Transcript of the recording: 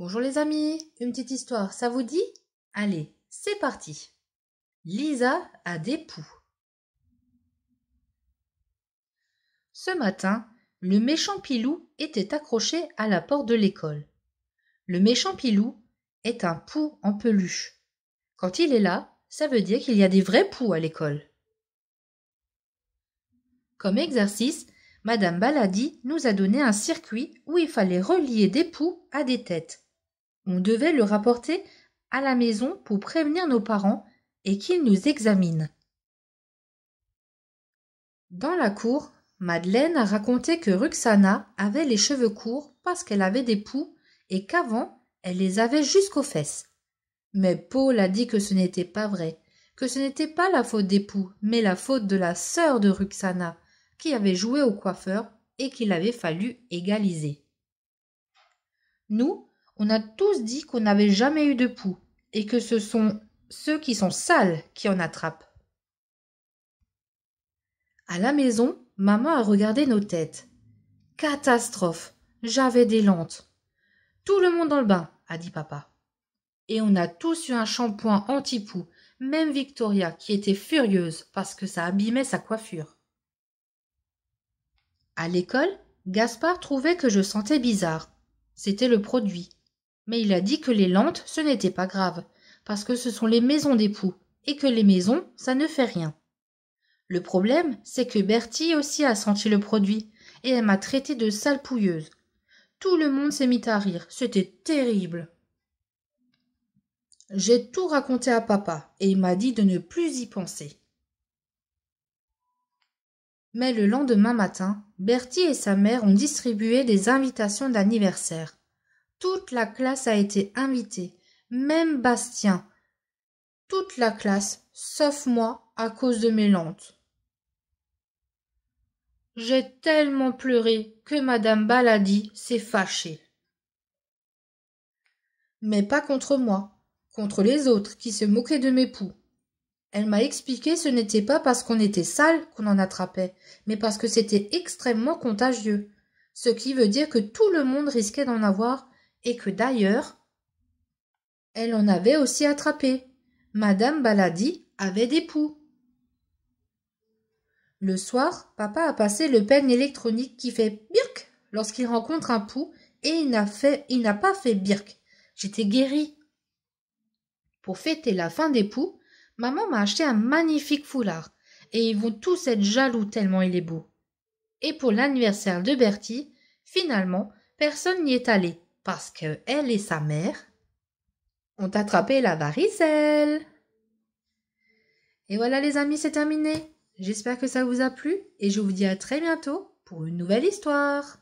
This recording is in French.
Bonjour les amis, une petite histoire, ça vous dit Allez, c'est parti. Lisa a des poux. Ce matin, le méchant Pilou était accroché à la porte de l'école. Le méchant Pilou est un pou en peluche. Quand il est là, ça veut dire qu'il y a des vrais poux à l'école. Comme exercice, Madame Baladi nous a donné un circuit où il fallait relier des poux à des têtes on devait le rapporter à la maison pour prévenir nos parents et qu'ils nous examinent. Dans la cour, Madeleine a raconté que Ruxana avait les cheveux courts parce qu'elle avait des poux et qu'avant, elle les avait jusqu'aux fesses. Mais Paul a dit que ce n'était pas vrai, que ce n'était pas la faute des poux, mais la faute de la sœur de Ruxana, qui avait joué au coiffeur et qu'il avait fallu égaliser. Nous, on a tous dit qu'on n'avait jamais eu de poux et que ce sont ceux qui sont sales qui en attrapent. À la maison, maman a regardé nos têtes. Catastrophe J'avais des lentes. Tout le monde dans le bain, a dit papa. Et on a tous eu un shampoing anti-poux, même Victoria qui était furieuse parce que ça abîmait sa coiffure. À l'école, Gaspard trouvait que je sentais bizarre. C'était le produit mais il a dit que les lentes, ce n'était pas grave, parce que ce sont les maisons d'époux, et que les maisons, ça ne fait rien. Le problème, c'est que Bertie aussi a senti le produit, et elle m'a traité de sale pouilleuse. Tout le monde s'est mis à rire, c'était terrible. J'ai tout raconté à papa, et il m'a dit de ne plus y penser. Mais le lendemain matin, Bertie et sa mère ont distribué des invitations d'anniversaire. Toute la classe a été invitée, même Bastien. Toute la classe, sauf moi, à cause de mes lentes. J'ai tellement pleuré que madame Baladi s'est fâchée. Mais pas contre moi, contre les autres qui se moquaient de mes poux. Elle m'a expliqué que ce n'était pas parce qu'on était sale qu'on en attrapait, mais parce que c'était extrêmement contagieux, ce qui veut dire que tout le monde risquait d'en avoir et que d'ailleurs elle en avait aussi attrapé. Madame Baladi avait des poux. Le soir, papa a passé le peigne électronique qui fait birk lorsqu'il rencontre un pou et il n'a il n'a pas fait birk. J'étais guérie. Pour fêter la fin des poux, maman m'a acheté un magnifique foulard et ils vont tous être jaloux tellement il est beau. Et pour l'anniversaire de Bertie, finalement, personne n'y est allé parce qu'elle et sa mère ont attrapé la varicelle. Et voilà les amis, c'est terminé. J'espère que ça vous a plu et je vous dis à très bientôt pour une nouvelle histoire.